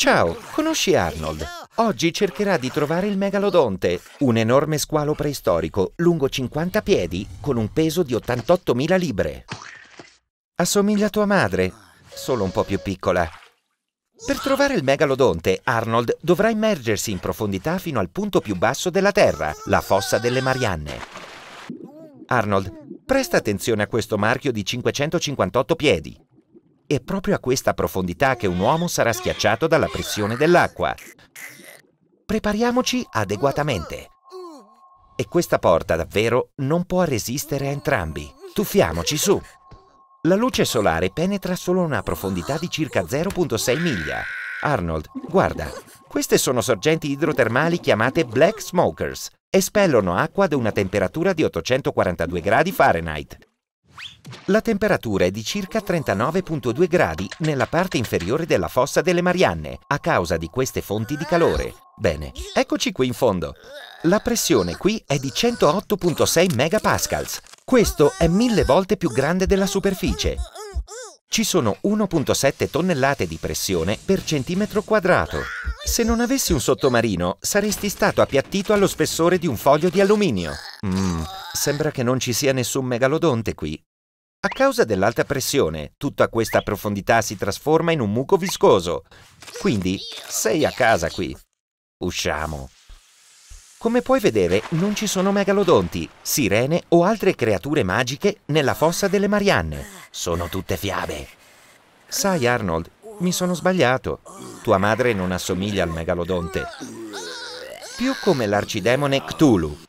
Ciao, conosci Arnold? Oggi cercherà di trovare il megalodonte, un enorme squalo preistorico lungo 50 piedi con un peso di 88.000 libre. Assomiglia a tua madre, solo un po' più piccola. Per trovare il megalodonte, Arnold dovrà immergersi in profondità fino al punto più basso della Terra, la fossa delle Marianne. Arnold, presta attenzione a questo marchio di 558 piedi. È proprio a questa profondità che un uomo sarà schiacciato dalla pressione dell'acqua. Prepariamoci adeguatamente. E questa porta davvero non può resistere a entrambi. Tuffiamoci su. La luce solare penetra solo a una profondità di circa 0.6 miglia. Arnold, guarda, queste sono sorgenti idrotermali chiamate Black Smokers. Espellono acqua ad una temperatura di 842 gradi Fahrenheit. La temperatura è di circa 39,2 gradi nella parte inferiore della fossa delle Marianne a causa di queste fonti di calore. Bene, eccoci qui in fondo. La pressione qui è di 108,6 MPa. Questo è mille volte più grande della superficie. Ci sono 1,7 tonnellate di pressione per centimetro quadrato. Se non avessi un sottomarino, saresti stato appiattito allo spessore di un foglio di alluminio. Mmm, sembra che non ci sia nessun megalodonte qui. A causa dell'alta pressione, tutta questa profondità si trasforma in un muco viscoso. Quindi sei a casa qui. Usciamo. Come puoi vedere, non ci sono megalodonti, sirene o altre creature magiche nella fossa delle Marianne. Sono tutte fiabe. Sai, Arnold, mi sono sbagliato. Tua madre non assomiglia al megalodonte. Più come l'arcidemone Cthulhu,